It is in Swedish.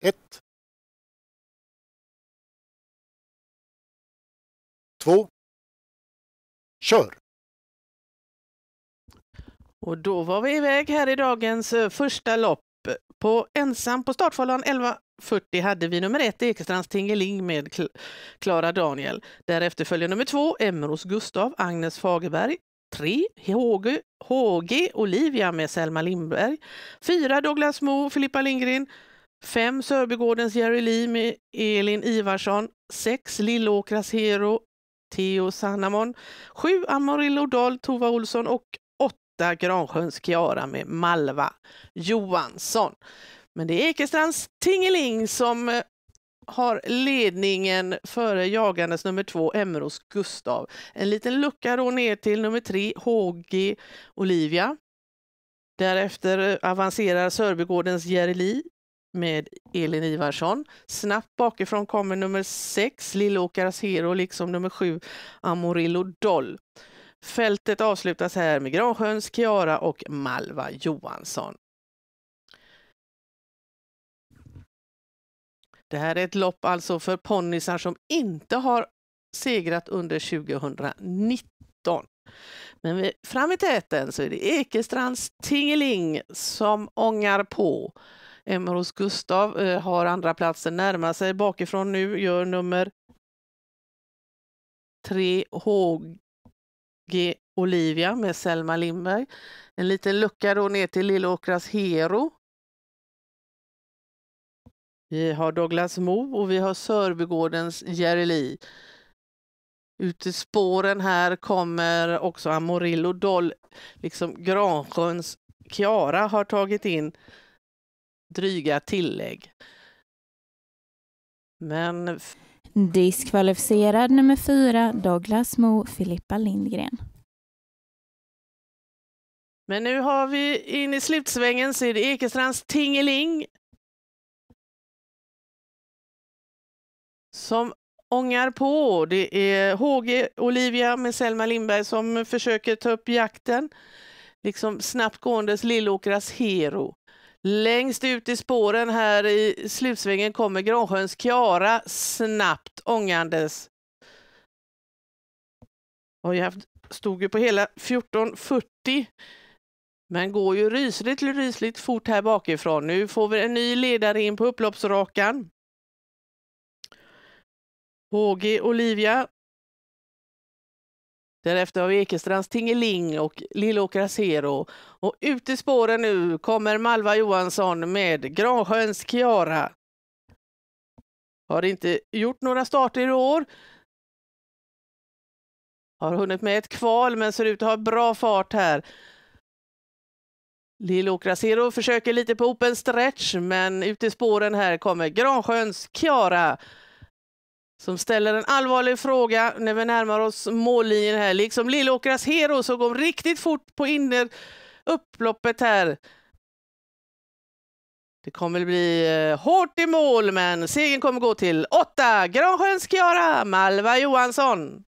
1. 2. kör! Och då var vi iväg här i dagens eh, första lopp. På ensam på startfållan 11.40 hade vi nummer 1 Ekestrands Tingeling med Klara Daniel. Därefter följer nummer 2, Emros Gustav, Agnes Fagerberg. 3. HG, HG Olivia med Selma Lindberg. 4. Douglas Mo, Filippa Lindgren. 5. Sörbygårdens Jerry Lee med Elin Ivarsson. 6. Lillåkras Hero, Theo Sanamon. 7. Amarillo Dahl, Tova Olsson och 8. Gransjöns Kiara med Malva Johansson. Men det är Ekestrands Tingeling som eh, har ledningen före jagandes nummer två, Emros Gustav. En liten lucka då ner till nummer tre, HG Olivia. Därefter eh, avancerar Sörbygårdens Jerry Lee med Elin Ivarsson. Snabbt bakifrån kommer nummer 6, Lillåkares Hero, liksom nummer 7, Amorillo Doll. Fältet avslutas här med Gransjöns Kiara och Malva Johansson. Det här är ett lopp alltså för ponnysar som inte har segrat under 2019. Men fram i täten så är det Ekestrands Tingeling som ångar på. Emmer hos Gustav eh, har andra platsen närmar sig bakifrån nu, gör nummer 3 HG Olivia med Selma Lindberg. En liten lucka då ner till Lillåkras Hero. Vi har Douglas Mo och vi har Sörbygårdens Jerry Lee. Ut i spåren här kommer också Amorillo Doll. Liksom Gransjöns Kiara har tagit in dryga tillägg. Men... Diskvalificerad nummer fyra, Douglas Mo, Filippa Lindgren. Men nu har vi in i slutsvängen så är det Ekestrands Tingeling. Som ångar på. Det är HG Olivia med Selma Lindberg som försöker ta upp jakten. Liksom snabbt gåendes Lillåkras Hero. Längst ut i spåren här i slutsvängen kommer Gransjöns Kiara snabbt ångandes. Har ju stod ju på hela 1440 men går ju rysligt, rysligt fort här bakifrån. Nu får vi en ny ledare in på upploppsrakan. HG Olivia Därefter har vi Ekestrands Tingeling och Lillåkra Zero. Och ut i spåren nu kommer Malva Johansson med Gransjöns Kiara. Har inte gjort några starter i år. Har hunnit med ett kval men ser ut att ha bra fart här. Lillåkra Zero försöker lite på open stretch men ut i spåren här kommer Gransjöns Kiara som ställer en allvarlig fråga när vi närmar oss mållinjen här. Liksom Lillåkras Hero som går riktigt fort på inner upploppet här. Det kommer bli eh, hårt i mål, men segern kommer gå till åtta Granskens Kiara Malva Johansson.